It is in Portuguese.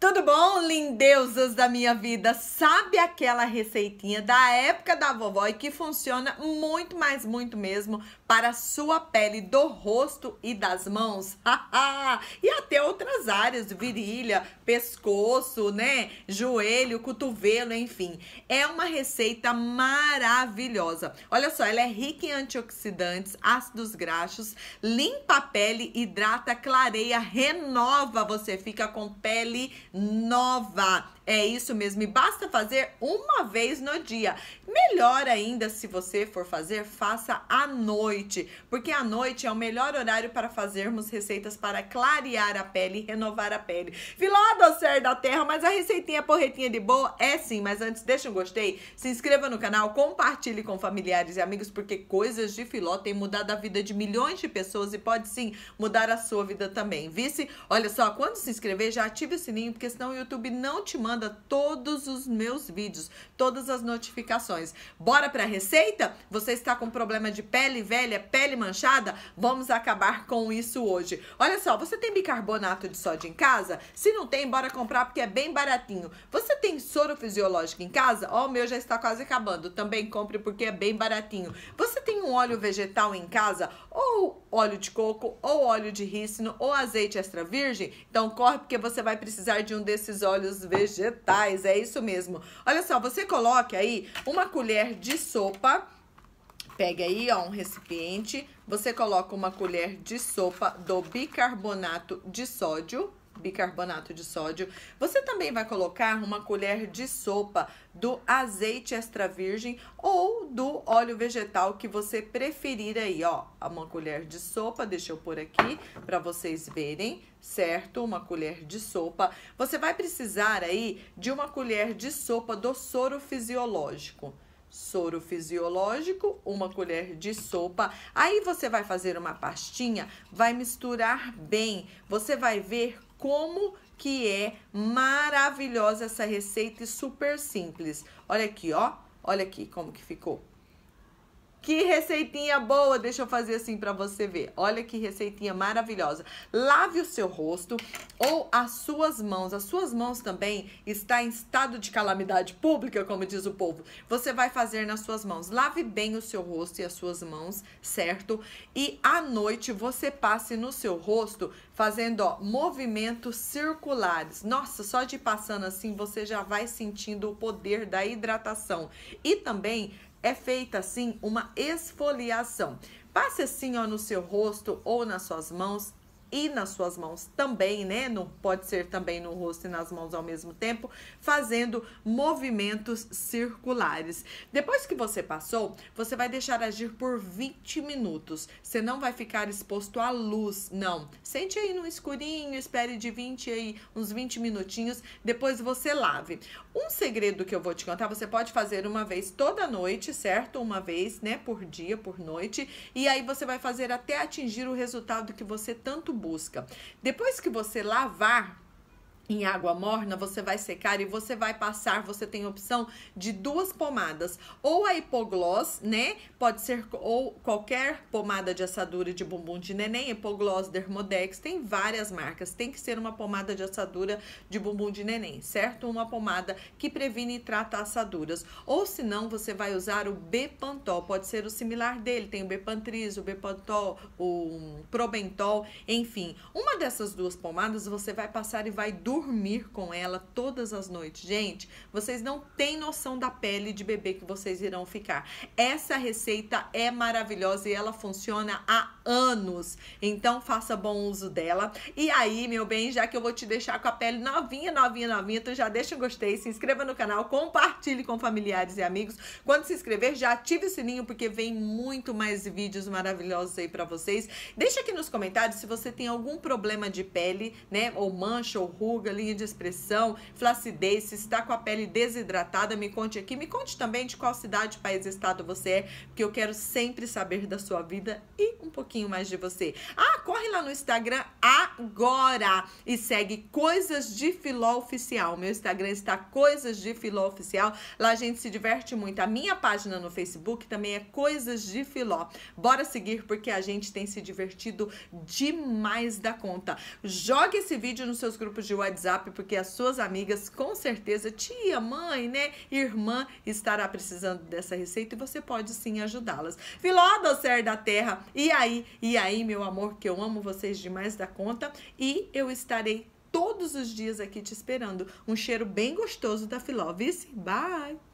Tudo bom, lindeusas da minha vida? Sabe aquela receitinha da época da vovó e que funciona muito mais, muito mesmo para a sua pele do rosto e das mãos? e até outras áreas, virilha, pescoço, né? Joelho, cotovelo, enfim. É uma receita maravilhosa. Olha só, ela é rica em antioxidantes, ácidos graxos, limpa a pele, hidrata, clareia, renova. Você fica com pele nova. É isso mesmo, e basta fazer uma vez no dia. Melhor ainda, se você for fazer, faça à noite, porque à noite é o melhor horário para fazermos receitas para clarear a pele e renovar a pele. filó do docer da terra, mas a receitinha porretinha de boa é sim, mas antes deixa um gostei, se inscreva no canal, compartilhe com familiares e amigos, porque coisas de Filó têm mudado a vida de milhões de pessoas e pode sim mudar a sua vida também. Vice, olha só, quando se inscrever, já ative o sininho porque senão o YouTube não te manda todos os meus vídeos, todas as notificações. Bora para a receita? Você está com problema de pele velha, pele manchada? Vamos acabar com isso hoje. Olha só, você tem bicarbonato de sódio em casa? Se não tem, bora comprar porque é bem baratinho. Você tem soro fisiológico em casa? Ó, oh, o meu já está quase acabando. Também compre porque é bem baratinho. Você tem um óleo vegetal em casa? Ou óleo de coco, ou óleo de rícino, ou azeite extra virgem? Então corre porque você vai precisar de de um desses óleos vegetais. É isso mesmo. Olha só, você coloque aí uma colher de sopa. Pega aí, ó, um recipiente. Você coloca uma colher de sopa do bicarbonato de sódio bicarbonato de sódio. Você também vai colocar uma colher de sopa do azeite extra virgem ou do óleo vegetal que você preferir aí, ó. Uma colher de sopa, deixa eu pôr aqui para vocês verem, certo? Uma colher de sopa. Você vai precisar aí de uma colher de sopa do soro fisiológico soro fisiológico, uma colher de sopa. Aí você vai fazer uma pastinha, vai misturar bem. Você vai ver como que é maravilhosa essa receita e super simples. Olha aqui, ó Olha aqui como que ficou. Que receitinha boa! Deixa eu fazer assim para você ver. Olha que receitinha maravilhosa. Lave o seu rosto ou as suas mãos. As suas mãos também está em estado de calamidade pública, como diz o povo. Você vai fazer nas suas mãos. Lave bem o seu rosto e as suas mãos, certo? E à noite você passe no seu rosto fazendo ó, movimentos circulares. Nossa, só de passando assim você já vai sentindo o poder da hidratação. E também é feita assim uma esfoliação. Passe assim ó, no seu rosto ou nas suas mãos e nas suas mãos também, né? Não pode ser também no rosto e nas mãos ao mesmo tempo, fazendo movimentos circulares. Depois que você passou, você vai deixar agir por 20 minutos. Você não vai ficar exposto à luz, não. Sente aí no escurinho, espere de 20 aí uns 20 minutinhos, depois você lave. Um segredo que eu vou te contar, você pode fazer uma vez toda noite, certo? Uma vez, né, por dia, por noite, e aí você vai fazer até atingir o resultado que você tanto busca. Depois que você lavar em água morna, você vai secar e você vai passar, você tem opção de duas pomadas, ou a hipogloss, né? Pode ser ou qualquer pomada de assadura de bumbum de neném, hipogloss, dermodex, tem várias marcas. Tem que ser uma pomada de assadura de bumbum de neném, certo? Uma pomada que previne e trata assaduras. Ou se não, você vai usar o Bepantol, pode ser o similar dele, tem o Bepantris, o Bepantol, o Probentol, enfim. Uma dessas duas pomadas você vai passar e vai dormir dormir com ela todas as noites. Gente, vocês não têm noção da pele de bebê que vocês irão ficar. Essa receita é maravilhosa e ela funciona há anos. Então faça bom uso dela. E aí, meu bem, já que eu vou te deixar com a pele novinha, novinha, novinha, tu já deixa um gostei, se inscreva no canal, compartilhe com familiares e amigos. Quando se inscrever, já ative o sininho porque vem muito mais vídeos maravilhosos aí para vocês. Deixa aqui nos comentários se você tem algum problema de pele, né, ou mancha ou ruga ruga, linha de expressão, flacidez, se está com a pele desidratada, me conte aqui. Me conte também de qual cidade, país, estado você é, porque eu quero sempre saber da sua vida e um pouquinho mais de você. Ah, corre lá no Instagram agora e segue Coisas de Filó Oficial. Meu Instagram está Coisas de Filó Oficial. Lá a gente se diverte muito. A minha página no Facebook também é Coisas de Filó. Bora seguir porque a gente tem se divertido demais da conta. Jogue esse vídeo nos seus grupos de WhatsApp WhatsApp, porque as suas amigas, com certeza, tia, mãe, né, irmã, estará precisando dessa receita e você pode sim ajudá-las. Filó do Ser da Terra, e aí, e aí, meu amor, que eu amo vocês demais da conta e eu estarei todos os dias aqui te esperando. Um cheiro bem gostoso da Filó. Vice, bye!